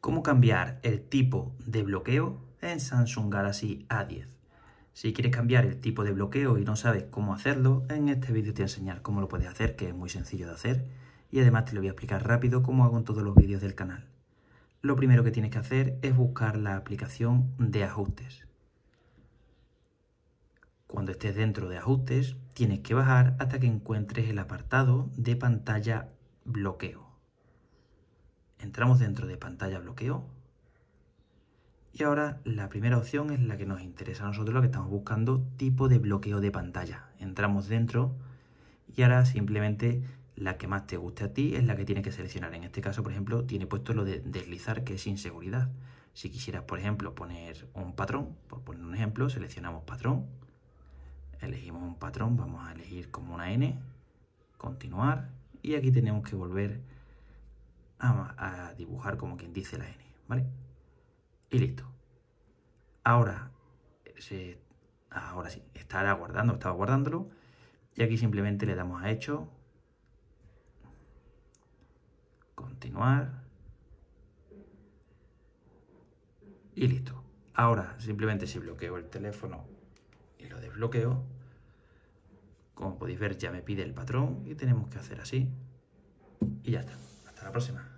cómo cambiar el tipo de bloqueo en Samsung Galaxy A10. Si quieres cambiar el tipo de bloqueo y no sabes cómo hacerlo, en este vídeo te voy a enseñar cómo lo puedes hacer, que es muy sencillo de hacer, y además te lo voy a explicar rápido como hago en todos los vídeos del canal. Lo primero que tienes que hacer es buscar la aplicación de ajustes. Cuando estés dentro de ajustes, tienes que bajar hasta que encuentres el apartado de pantalla bloqueo. Entramos dentro de pantalla bloqueo. Y ahora la primera opción es la que nos interesa a nosotros, lo que estamos buscando, tipo de bloqueo de pantalla. Entramos dentro y ahora simplemente la que más te guste a ti es la que tienes que seleccionar. En este caso, por ejemplo, tiene puesto lo de deslizar, que es inseguridad. Si quisieras, por ejemplo, poner un patrón, por poner un ejemplo, seleccionamos patrón, elegimos un patrón, vamos a elegir como una N, continuar, y aquí tenemos que volver a, a dibujar como quien dice la N, ¿vale? Y listo. Ahora, se, ahora sí, estará guardando, estaba guardándolo. Y aquí simplemente le damos a hecho. Continuar. Y listo. Ahora simplemente si bloqueo el teléfono y lo desbloqueo, como podéis ver ya me pide el patrón y tenemos que hacer así. Y ya está. Hasta la próxima.